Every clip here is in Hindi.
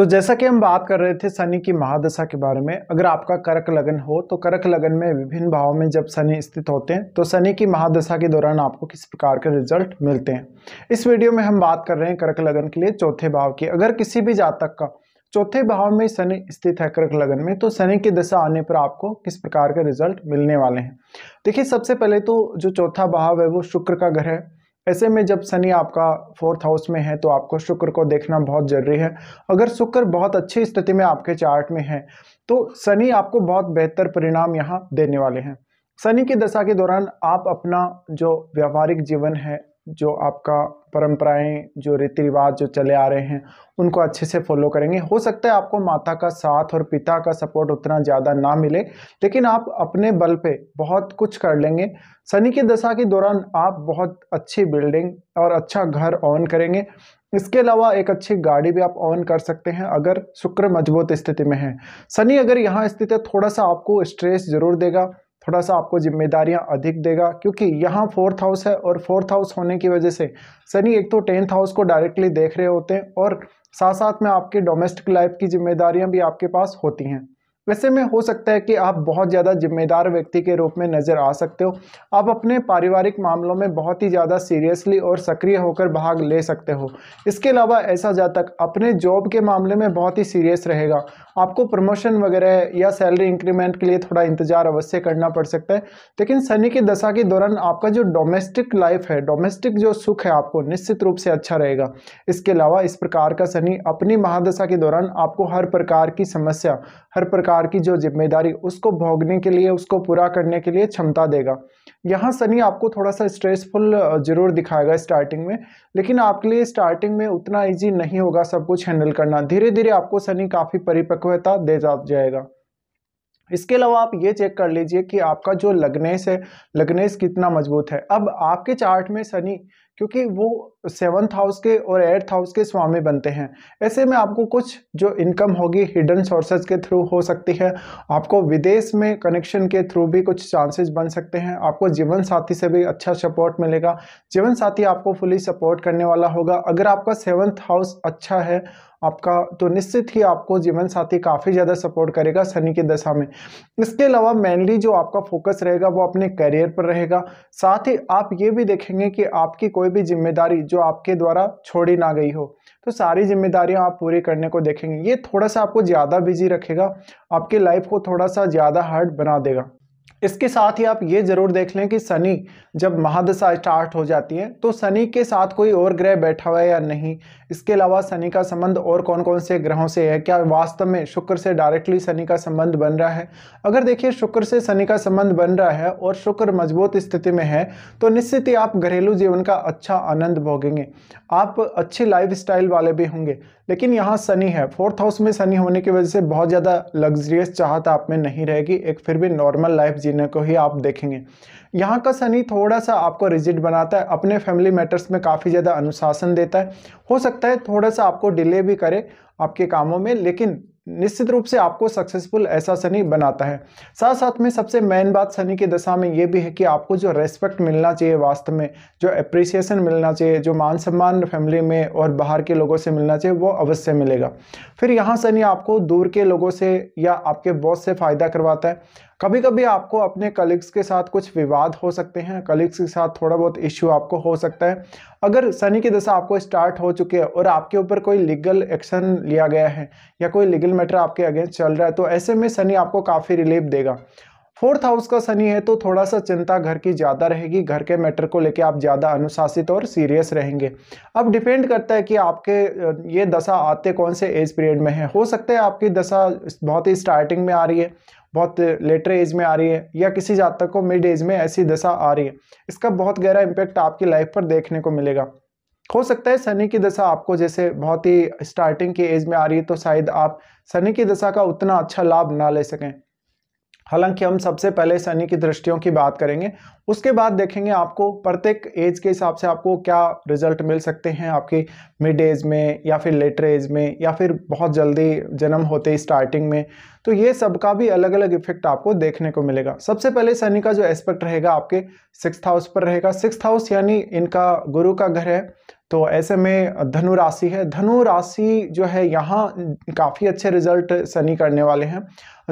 तो जैसा कि हम बात कर रहे थे शनि की महादशा के बारे में अगर आपका कर्क लगन हो तो कर्क लगन में विभिन्न भावों में जब शनि स्थित होते हैं तो शनि की महादशा के दौरान आपको किस प्रकार के रिजल्ट मिलते हैं इस वीडियो में हम बात कर रहे हैं कर्क लगन के लिए चौथे भाव की अगर किसी भी जातक का चौथे भाव में शनि स्थित है कर्क लगन में तो शनि की दशा आने पर आपको किस प्रकार के रिजल्ट मिलने वाले हैं देखिए सबसे पहले तो जो चौथा भाव है वो शुक्र का घर है ऐसे में जब शनि आपका फोर्थ हाउस में है तो आपको शुक्र को देखना बहुत ज़रूरी है अगर शुक्र बहुत अच्छी स्थिति में आपके चार्ट में है तो शनि आपको बहुत बेहतर परिणाम यहाँ देने वाले हैं शनि की दशा के दौरान आप अपना जो व्यावहारिक जीवन है जो आपका परंपराएं जो रीति रिवाज जो चले आ रहे हैं उनको अच्छे से फॉलो करेंगे हो सकता है आपको माता का साथ और पिता का सपोर्ट उतना ज़्यादा ना मिले लेकिन आप अपने बल पे बहुत कुछ कर लेंगे शनि की दशा के दौरान आप बहुत अच्छी बिल्डिंग और अच्छा घर ऑन करेंगे इसके अलावा एक अच्छी गाड़ी भी आप ऑन कर सकते हैं अगर शुक्र मजबूत स्थिति में है शनि अगर यहाँ स्थित है थोड़ा सा आपको स्ट्रेस जरूर देगा थोड़ा सा आपको जिम्मेदारियां अधिक देगा क्योंकि यहाँ फोर्थ हाउस है और फोर्थ हाउस होने की वजह से सनी एक तो टेंथ हाउस को डायरेक्टली देख रहे होते हैं और साथ साथ में आपके डोमेस्टिक लाइफ की जिम्मेदारियां भी आपके पास होती हैं वैसे में हो सकता है कि आप बहुत ज़्यादा जिम्मेदार व्यक्ति के रूप में नज़र आ सकते हो आप अपने पारिवारिक मामलों में बहुत ही ज़्यादा सीरियसली और सक्रिय होकर भाग ले सकते हो इसके अलावा ऐसा जातक अपने जॉब के मामले में बहुत ही सीरियस रहेगा आपको प्रमोशन वगैरह या सैलरी इंक्रीमेंट के लिए थोड़ा इंतजार अवश्य करना पड़ सकता है लेकिन शनि की दशा के दौरान आपका जो डोमेस्टिक लाइफ है डोमेस्टिक जो सुख है आपको निश्चित रूप से अच्छा रहेगा इसके अलावा इस प्रकार का शनि अपनी महादशा के दौरान आपको हर प्रकार की समस्या हर प्रकार की जो जिम्मेदारी उसको भोगने के लिए उसको पूरा करने के लिए क्षमता देगा यहाँ सनी आपको थोड़ा सा स्ट्रेसफुल जरूर दिखाएगा स्टार्टिंग में लेकिन आपके लिए स्टार्टिंग में उतना ईजी नहीं होगा सब कुछ हैंडल करना धीरे धीरे आपको सनी काफ़ी परिपक्वता दे जा जाएगा इसके अलावा आप ये चेक कर लीजिए कि आपका जो लग्नेश है लग्नेश कितना मजबूत है अब आपके चार्ट में शनि क्योंकि वो सेवन्थ हाउस के और एट्थ हाउस के स्वामी बनते हैं ऐसे में आपको कुछ जो इनकम होगी हिडन सोर्सेज के थ्रू हो सकती है आपको विदेश में कनेक्शन के थ्रू भी कुछ चांसेस बन सकते हैं आपको जीवन साथी से भी अच्छा सपोर्ट मिलेगा जीवन साथी आपको फुली सपोर्ट करने वाला होगा अगर आपका सेवन्थ हाउस अच्छा है आपका तो निश्चित ही आपको जीवन साथी काफ़ी ज़्यादा सपोर्ट करेगा शनि की दशा में इसके अलावा मेनली जो आपका फोकस रहेगा वो अपने करियर पर रहेगा साथ ही आप ये भी देखेंगे कि आपकी कोई भी जिम्मेदारी जो आपके द्वारा छोड़ी ना गई हो तो सारी जिम्मेदारियां आप पूरी करने को देखेंगे ये थोड़ा सा आपको ज़्यादा बिजी रखेगा आपकी लाइफ को थोड़ा सा ज़्यादा हार्ड बना देगा इसके साथ ही आप ये जरूर देख लें कि शनि जब महादशा स्टार्ट हो जाती है तो शनि के साथ कोई और ग्रह बैठा हुआ है या नहीं इसके अलावा शनि का संबंध और कौन कौन से ग्रहों से है क्या वास्तव में शुक्र से डायरेक्टली शनि का संबंध बन रहा है अगर देखिए शुक्र से शनि का संबंध बन रहा है और शुक्र मजबूत स्थिति में है तो निश्चित ही आप घरेलू जीवन का अच्छा आनंद भोगेंगे आप अच्छी लाइफ वाले भी होंगे लेकिन यहाँ शनि है फोर्थ हाउस में शनि होने की वजह से बहुत ज़्यादा लग्जरियस चाहत आप में नहीं रहेगी एक फिर भी नॉर्मल लाइफ जीने को ही आप देखेंगे यहाँ का शनि थोड़ा सा आपको रिजिट बनाता है अपने फैमिली मैटर्स में काफ़ी ज़्यादा अनुशासन देता है हो सकता है थोड़ा सा आपको डिले भी करे आपके कामों में लेकिन निश्चित रूप से आपको सक्सेसफुल ऐसा शनि बनाता है साथ साथ में सबसे मेन बात शनि की दशा में ये भी है कि आपको जो रेस्पेक्ट मिलना चाहिए वास्तव में जो अप्रिसिएशन मिलना चाहिए जो मान सम्मान फैमिली में और बाहर के लोगों से मिलना चाहिए वो अवश्य मिलेगा फिर यहाँ शनि आपको दूर के लोगों से या आपके बॉस से फ़ायदा करवाता है कभी कभी आपको अपने कलीग्स के साथ कुछ विवाद हो सकते हैं कलीग्स के साथ थोड़ा बहुत इश्यू आपको हो सकता है अगर शनि की दशा आपको स्टार्ट हो चुकी है और आपके ऊपर कोई लीगल एक्शन लिया गया है या कोई लीगल मैटर आपके अगेंस्ट चल रहा है तो ऐसे में शनि आपको काफ़ी रिलीफ देगा फोर्थ हाउस का शनि है तो थोड़ा सा चिंता घर की ज़्यादा रहेगी घर के मैटर को लेके आप ज़्यादा अनुशासित और सीरियस रहेंगे अब डिपेंड करता है कि आपके ये दशा आते कौन से एज पीरियड में है हो सकता है आपकी दशा बहुत ही स्टार्टिंग में आ रही है बहुत लेटर एज में आ रही है या किसी जातक को मिड एज में ऐसी दशा आ रही है इसका बहुत गहरा इम्पैक्ट आपकी लाइफ पर देखने को मिलेगा हो सकता है शनि की दशा आपको जैसे बहुत ही स्टार्टिंग की एज में आ रही है तो शायद आप शनि की दशा का उतना अच्छा लाभ ना ले सकें हालांकि हम सबसे पहले शनि की दृष्टियों की बात करेंगे उसके बाद देखेंगे आपको प्रत्येक एज के हिसाब से आपको क्या रिजल्ट मिल सकते हैं आपकी मिड एज में या फिर लेटर एज में या फिर बहुत जल्दी जन्म होते ही स्टार्टिंग में तो ये सब का भी अलग अलग इफेक्ट आपको देखने को मिलेगा सबसे पहले शनि का जो एस्पेक्ट रहेगा आपके सिक्स हाउस पर रहेगा सिक्स हाउस यानी इनका गुरु का घर है तो ऐसे में धनु राशि है धनु राशि जो है यहाँ काफ़ी अच्छे रिजल्ट शनि करने वाले हैं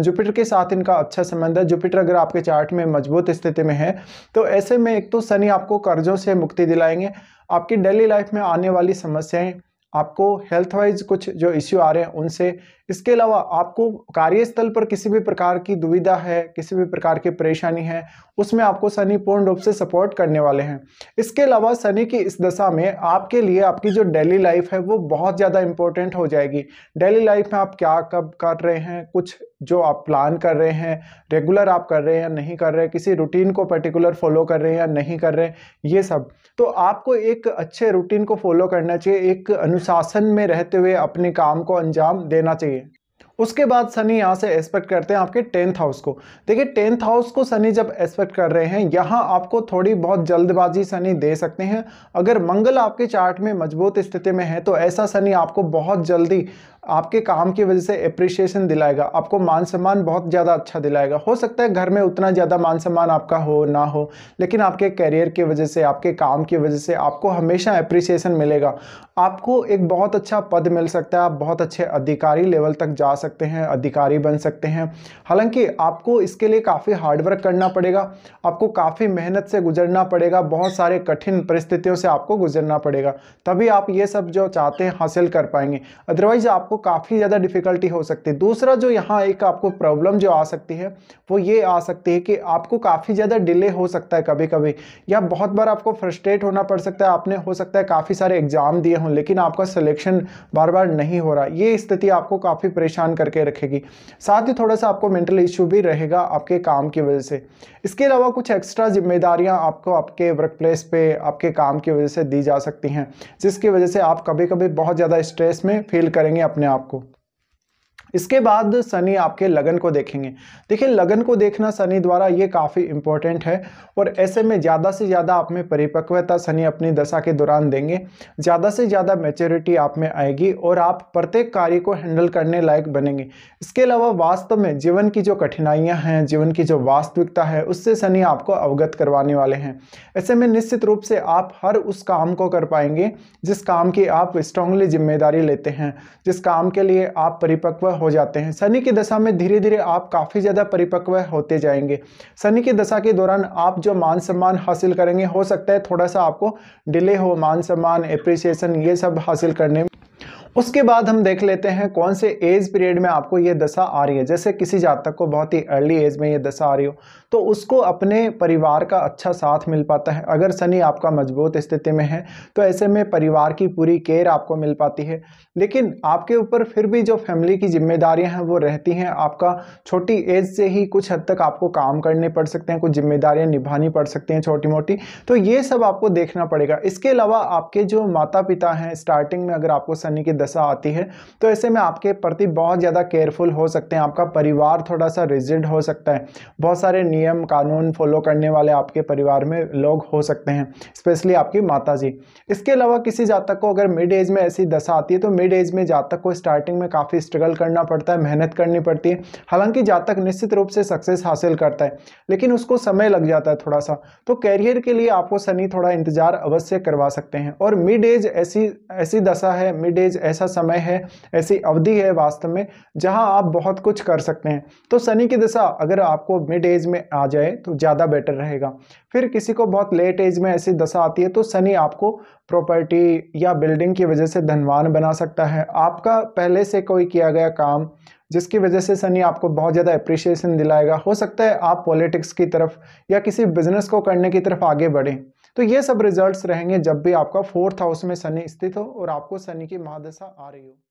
जुपिटर के साथ इनका अच्छा संबंध है जुपिटर अगर आपके चार्ट में मजबूत स्थिति में है तो ऐसे में एक तो शनि आपको कर्जों से मुक्ति दिलाएंगे आपकी डेली लाइफ में आने वाली समस्याएं आपको हेल्थ वाइज कुछ जो इश्यू आ रहे हैं उनसे इसके अलावा आपको कार्यस्थल पर किसी भी प्रकार की दुविधा है किसी भी प्रकार की परेशानी है उसमें आपको शनि पूर्ण रूप से सपोर्ट करने वाले हैं इसके अलावा शनि की इस दशा में आपके लिए आपकी जो डेली लाइफ है वो बहुत ज़्यादा इंपॉर्टेंट हो जाएगी डेली लाइफ में आप क्या कब कर रहे हैं कुछ जो आप प्लान कर रहे हैं रेगुलर आप कर रहे हैं या नहीं कर रहे किसी रूटीन को पर्टिकुलर फॉलो कर रहे हैं या नहीं कर रहे ये सब तो आपको एक अच्छे रूटीन को फॉलो करना चाहिए एक अनुशासन में रहते हुए अपने काम को अंजाम देना चाहिए उसके बाद शनि यहाँ से एक्सपेक्ट करते हैं आपके टेंथ हाउस को देखिए टेंथ हाउस को शनि जब एक्सपेक्ट कर रहे हैं यहाँ आपको थोड़ी बहुत जल्दबाजी शनि दे सकते हैं अगर मंगल आपके चार्ट में मजबूत स्थिति में है तो ऐसा शनि आपको बहुत जल्दी आपके काम की वजह से अप्रिशिएशन दिलाएगा आपको मान सम्मान बहुत ज़्यादा अच्छा दिलाएगा हो सकता है घर में उतना ज़्यादा मान सम्मान आपका हो ना हो लेकिन आपके करियर की वजह से आपके काम की वजह से आपको हमेशा अप्रिसिएशन मिलेगा आपको एक बहुत अच्छा पद मिल सकता है आप बहुत अच्छे अधिकारी लेवल तक जा सकते हैं अधिकारी बन सकते हैं हालांकि आपको इसके लिए काफ़ी हार्डवर्क करना पड़ेगा आपको काफ़ी मेहनत से गुजरना पड़ेगा बहुत सारे कठिन परिस्थितियों से आपको गुजरना पड़ेगा तभी आप ये सब जो चाहते हैं हासिल कर पाएंगे अदरवाइज़ आपको काफ़ी ज़्यादा डिफिकल्टी हो सकती है दूसरा जो यहाँ एक आपको प्रॉब्लम जो आ सकती है वो ये आ सकती है कि आपको काफ़ी ज़्यादा डिले हो सकता है कभी कभी या बहुत बार आपको फ्रस्ट्रेट होना पड़ सकता है आपने हो सकता है काफ़ी सारे एग्ज़ाम दिए हों लेकिन आपका सिलेक्शन बार बार नहीं हो रहा ये स्थिति आपको काफ़ी परेशान करके रखेगी साथ ही थोड़ा सा आपको मेंटल इश्यू भी रहेगा आपके काम की वजह से इसके अलावा कुछ एक्स्ट्रा जिम्मेदारियाँ आपको आपके वर्क प्लेस पर आपके काम की वजह से दी जा सकती हैं जिसकी वजह से आप कभी कभी बहुत ज़्यादा स्ट्रेस में फील करेंगे अपने अपने आप को इसके बाद शनि आपके लगन को देखेंगे देखिए लगन को देखना शनि द्वारा ये काफ़ी इम्पोर्टेंट है और ऐसे में ज़्यादा से ज़्यादा आप में परिपक्वता शनि अपनी दशा के दौरान देंगे ज़्यादा से ज़्यादा मेच्योरिटी आप में आएगी और आप प्रत्येक कार्य को हैंडल करने लायक बनेंगे इसके अलावा वास्तव में जीवन की जो कठिनाइयाँ हैं जीवन की जो वास्तविकता है उससे शनि आपको अवगत करवाने वाले हैं ऐसे में निश्चित रूप से आप हर उस काम को कर पाएंगे जिस काम की आप स्ट्रांगली जिम्मेदारी लेते हैं जिस काम के लिए आप परिपक्व हो जाते हैं शनि की दशा में धीरे धीरे आप काफ़ी ज़्यादा परिपक्व होते जाएंगे शनि की दशा के दौरान आप जो मान सम्मान हासिल करेंगे हो सकता है थोड़ा सा आपको डिले हो मान सम्मान अप्रिसिएशन ये सब हासिल करने में उसके बाद हम देख लेते हैं कौन से एज पीरियड में आपको ये दशा आ रही है जैसे किसी जातक को बहुत ही अर्ली एज में ये दशा आ रही हो तो उसको अपने परिवार का अच्छा साथ मिल पाता है अगर शनि आपका मजबूत स्थिति में है तो ऐसे में परिवार की पूरी केयर आपको मिल पाती है लेकिन आपके ऊपर फिर भी जो फैमिली की जिम्मेदारियाँ हैं वो रहती हैं आपका छोटी एज से ही कुछ हद तक आपको काम करने पड़ सकते हैं कुछ जिम्मेदारियाँ निभानी पड़ सकती हैं छोटी मोटी तो ये सब आपको देखना पड़ेगा इसके अलावा आपके जो माता पिता हैं स्टार्टिंग में अगर आपको शनि की दशा आती है तो ऐसे में आपके प्रति बहुत ज़्यादा केयरफुल हो सकते हैं आपका परिवार थोड़ा सा रिजिड हो सकता है बहुत सारे नियम कानून फॉलो करने वाले आपके परिवार में लोग हो सकते हैं स्पेशली आपकी माता जी इसके अलावा किसी जातक को अगर मिड एज में ऐसी दशा आती है तो मिड एज में जातक को स्टार्टिंग में काफ़ी स्ट्रगल करना पड़ता है मेहनत करनी पड़ती है हालांकि जातक निश्चित रूप से सक्सेस हासिल करता है लेकिन उसको समय लग जाता है थोड़ा सा तो कैरियर के लिए आपको सनी थोड़ा इंतजार अवश्य करवा सकते हैं और मिड एज ऐसी ऐसी दशा है मिड एज ऐसा ऐसा समय है ऐसी अवधि है वास्तव में जहां आप बहुत कुछ कर सकते हैं तो शनि की दशा अगर आपको मिड एज में आ जाए तो ज़्यादा बेटर रहेगा फिर किसी को बहुत लेट एज में ऐसी दशा आती है तो शनि आपको प्रॉपर्टी या बिल्डिंग की वजह से धनवान बना सकता है आपका पहले से कोई किया गया काम जिसकी वजह से सनी आपको बहुत ज़्यादा अप्रिशिएशन दिलाएगा हो सकता है आप पॉलिटिक्स की तरफ या किसी बिजनेस को करने की तरफ आगे बढ़ें तो ये सब रिजल्ट्स रहेंगे जब भी आपका फोर्थ हाउस में शनि स्थित हो और आपको शनि की महादशा आ रही हो